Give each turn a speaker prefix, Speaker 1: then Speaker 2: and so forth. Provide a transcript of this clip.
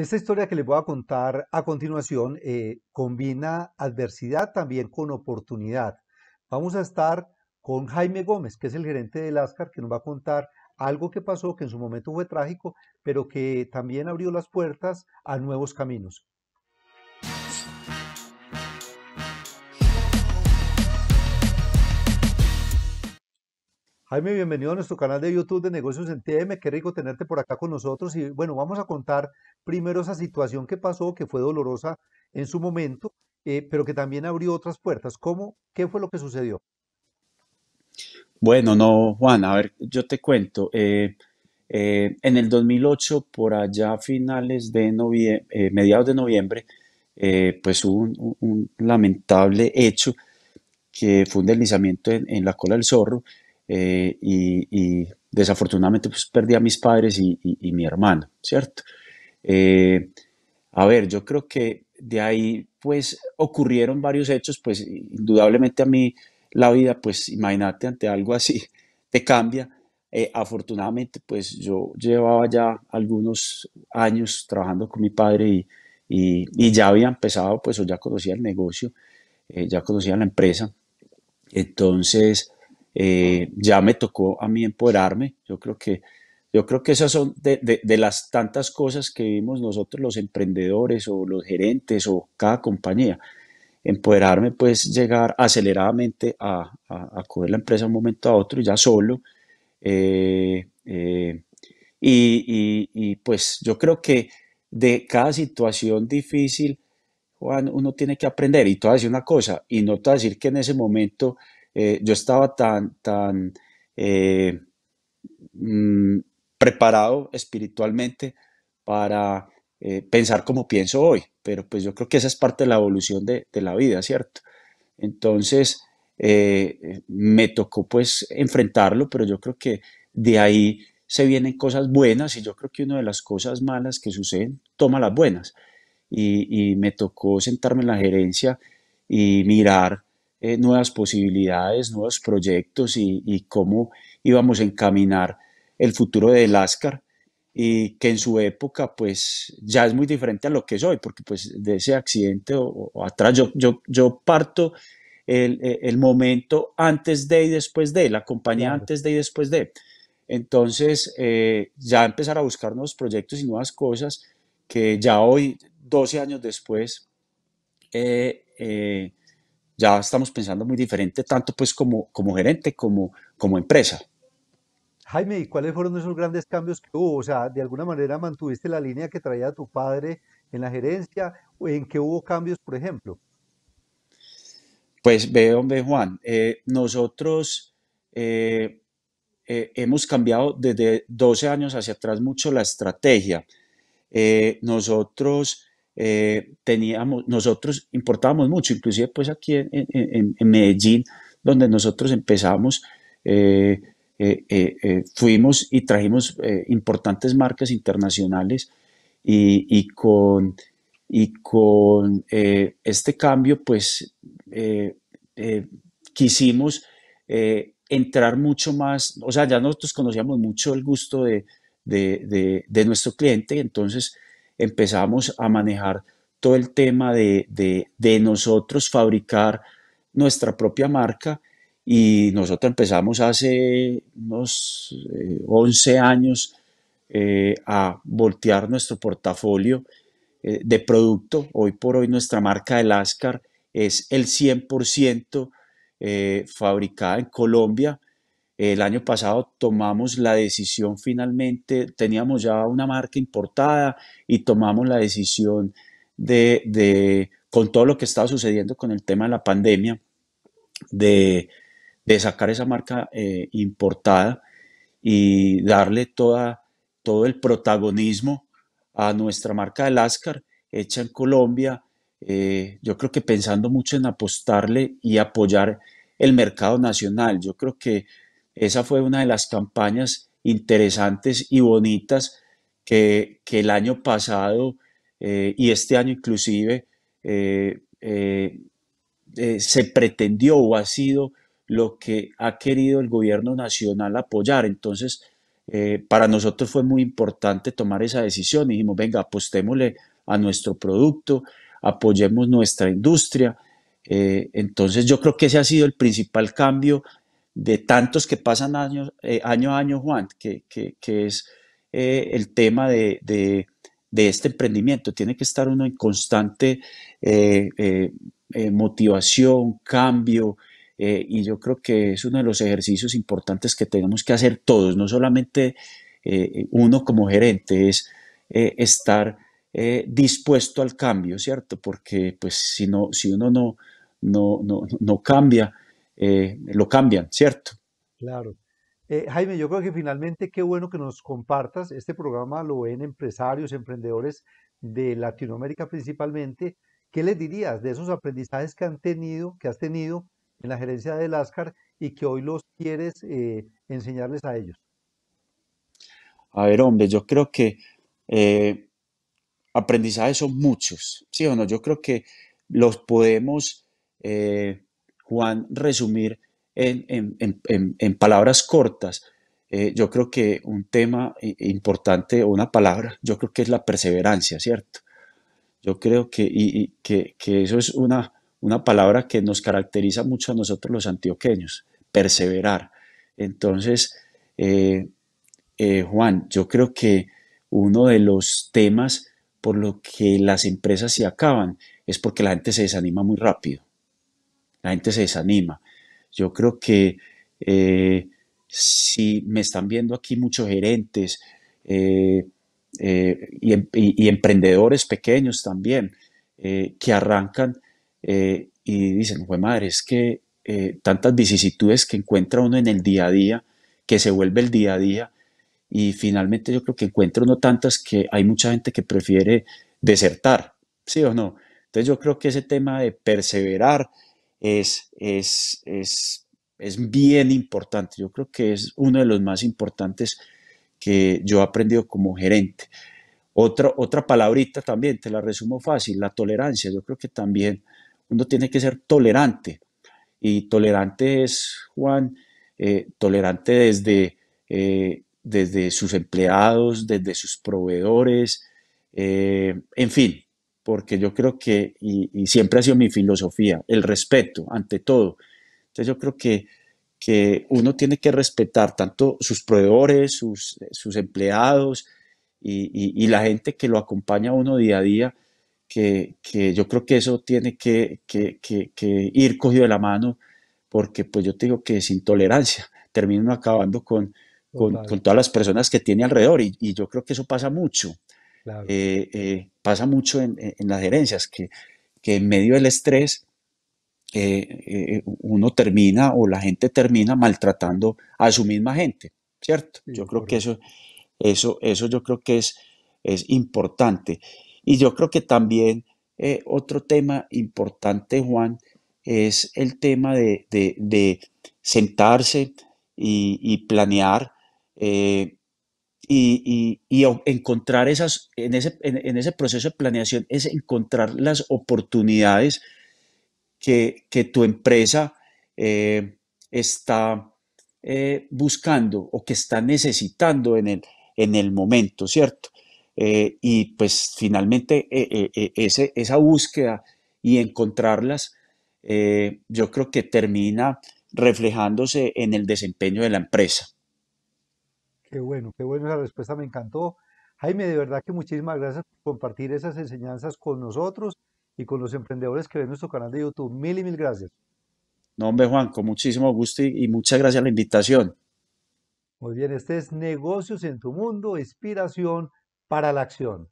Speaker 1: Esta historia que les voy a contar a continuación eh, combina adversidad también con oportunidad. Vamos a estar con Jaime Gómez, que es el gerente del ASCAR, que nos va a contar algo que pasó, que en su momento fue trágico, pero que también abrió las puertas a nuevos caminos. Jaime, bienvenido a nuestro canal de YouTube de Negocios en TM. Qué rico tenerte por acá con nosotros. Y bueno, vamos a contar primero esa situación que pasó, que fue dolorosa en su momento, eh, pero que también abrió otras puertas. ¿Cómo? ¿Qué fue lo que sucedió?
Speaker 2: Bueno, no, Juan, a ver, yo te cuento. Eh, eh, en el 2008, por allá a finales de noviembre, mediados de noviembre, pues hubo un, lamentable hecho que fue un deslizamiento en la cola del zorro eh, y, desafortunadamente pues perdí a mis padres y, mi hermano, ¿cierto? Eh, a ver, yo creo que de ahí pues ocurrieron varios hechos, pues indudablemente a mí la vida, pues imagínate ante algo así, te cambia. Eh, afortunadamente pues yo llevaba ya algunos años trabajando con mi padre y, y, ya había empezado pues ya conocía el negocio, ya conocía la empresa. Entonces eh, ya me tocó a mí empoderarme. Yo creo que, yo creo que esas son de, las tantas cosas que vimos nosotros los emprendedores o los gerentes o cada compañía. Empoderarme, pues llegar aceleradamente a, a, coger la empresa de un momento a otro y ya solo. Eh, eh, y, pues yo creo que de cada situación difícil, Juan, uno tiene que aprender. Y te voy a decir una cosa, y no te voy a decir que en ese momento eh, yo estaba tan, tan eh, mm, preparado espiritualmente para eh, pensar como pienso hoy, pero pues yo creo que esa es parte de la evolución de, la vida, ¿cierto? Entonces, me tocó pues enfrentarlo, pero yo creo que de ahí se vienen cosas buenas y yo creo que una de las cosas malas que suceden, toma las buenas. Y, y me tocó sentarme en la gerencia y mirar eh, nuevas posibilidades, nuevos proyectos y, cómo íbamos a encaminar el futuro de Lascar y que en su época pues ya es muy diferente a lo que es hoy, porque pues de ese accidente o, atrás yo, yo, yo parto el, e, el, momento antes de y después de, la compañía antes de y después de. Entonces eh, ya empezar a buscar nuevos proyectos y nuevas cosas que ya hoy, 12 años después, eh, eh ya estamos pensando muy diferente, tanto pues como, como gerente como, como empresa.
Speaker 1: Jaime, ¿y cuáles fueron esos grandes cambios que hubo? O sea, de alguna manera mantuviste la línea que traía tu padre en la gerencia, o ¿en qué hubo cambios, por ejemplo?
Speaker 2: Pues ve, hombre, Juan, eh, nosotros eh, eh, hemos cambiado desde 12 años hacia atrás mucho la estrategia. nosotros eh, teníamos, nosotros importábamos mucho, inclusive pues aquí en, Medellín, donde nosotros empezamos, eh, eh, fuimos y trajimos importantes marcas internacionales y, con, y con este cambio pues quisimos entrar mucho más, o sea, ya nosotros conocíamos mucho el gusto de, de nuestro cliente, entonces empezamos a manejar todo el tema de, nosotros fabricar nuestra propia marca y nosotros empezamos hace unos 11 eh, años eh, a voltear nuestro portafolio eh, de producto. Hoy por hoy nuestra marca de Lascar es el 100% fabricada en Colombia el año pasado tomamos la decisión finalmente, teníamos ya una marca importada y tomamos la decisión de, con todo lo que estaba sucediendo con el tema de la pandemia, de, sacar esa marca eh, importada y darle toda, todo el protagonismo a nuestra marca de Lascar, hecha en Colombia, eh, yo creo que pensando mucho en apostarle y apoyar el mercado nacional. Yo creo que esa fue una de las campañas interesantes y bonitas que, el año pasado eh, y este año inclusive eh, eh, se pretendió o ha sido lo que ha querido el gobierno nacional apoyar. Entonces, para nosotros fue muy importante tomar esa decisión. Dijimos, venga, apostémosle a nuestro producto, apoyemos nuestra industria. entonces, yo creo que ese ha sido el principal cambio de tantos que pasan año eh, a año, Juan, que, es eh, el tema de, este emprendimiento. Tiene que estar uno en constante eh, motivación, cambio, y yo creo que es uno de los ejercicios importantes que tenemos que hacer todos, no solamente uno como gerente, es estar dispuesto al cambio, ¿cierto? Porque pues si, no, si uno no, no, no, no cambia, eh, lo cambian, ¿cierto?
Speaker 1: Claro. Eh, Jaime, yo creo que finalmente qué bueno que nos compartas. Este programa lo ven empresarios, emprendedores de Latinoamérica principalmente. ¿Qué les dirías de esos aprendizajes que han tenido, que has tenido en la gerencia del ASCAR y que hoy los quieres eh, enseñarles a ellos?
Speaker 2: A ver, hombre, yo creo que aprendizajes son muchos, ¿sí o no? Yo creo que los podemos Juan resumir en, palabras cortas, eh, yo creo que un tema eh, importante o una palabra, yo creo que es la perseverancia, ¿cierto? Yo creo que, y, que, eso es una, una palabra que nos caracteriza mucho a nosotros los antioqueños, perseverar. Entonces, eh, Juan, yo creo que uno de los temas por lo que las empresas se acaban es porque la gente se desanima muy rápido la gente se desanima. Yo creo que eh, si me están viendo aquí muchos gerentes eh, eh, em-, y, emprendedores pequeños también que arrancan y dicen, pues madre, es que tantas vicisitudes que encuentra uno en el día a día, que se vuelve el día a día, y finalmente yo creo que encuentra uno tantas que hay mucha gente que prefiere desertar, ¿sí o no? Entonces yo creo que ese tema de perseverar, es, es, es, es bien importante. Yo creo que es uno de los más importantes que yo he aprendido como gerente. Otra, otra palabrita también, te la resumo fácil, la tolerancia. Yo creo que también uno tiene que ser tolerante. Y tolerante es, Juan, eh, tolerante desde, eh, desde sus empleados, desde sus proveedores, eh, en fin, porque yo creo que, y, siempre ha sido mi filosofía, el respeto ante todo. Entonces yo creo que, que uno tiene que respetar tanto sus proveedores, sus, sus empleados y, y, la gente que lo acompaña uno día a día, que, que yo creo que eso tiene que, que, ir cogido de la mano, porque pues yo te digo que sin tolerancia uno acabando con, con, todas las personas que tiene alrededor y, yo creo que eso pasa mucho. Claro. Eh, eh, pasa mucho en, las gerencias, que, que, en medio del estrés eh, eh, eh, uno termina o la gente termina maltratando a su misma gente, ¿cierto? yo creo que eso, eso, eso yo creo que es, es importante. Y yo creo que también otro tema importante, Juan, es el tema de, de, sentarse y, planear y, encontrar esas, en ese, proceso de planeación es encontrar las oportunidades que, tu empresa eh, está eh, buscando o que está necesitando en el, momento, ¿cierto? Eh, y pues finalmente esa búsqueda y encontrarlas, yo creo que termina reflejándose en el desempeño de la empresa.
Speaker 1: Qué bueno, qué bueno, esa respuesta me encantó. Jaime, de verdad que muchísimas gracias por compartir esas enseñanzas con nosotros y con los emprendedores que ven nuestro canal de YouTube. Mil y mil gracias.
Speaker 2: No, hombre, Juan, con muchísimo gusto y, muchas gracias a la invitación.
Speaker 1: Muy bien, este es Negocios en tu Mundo, inspiración para la acción.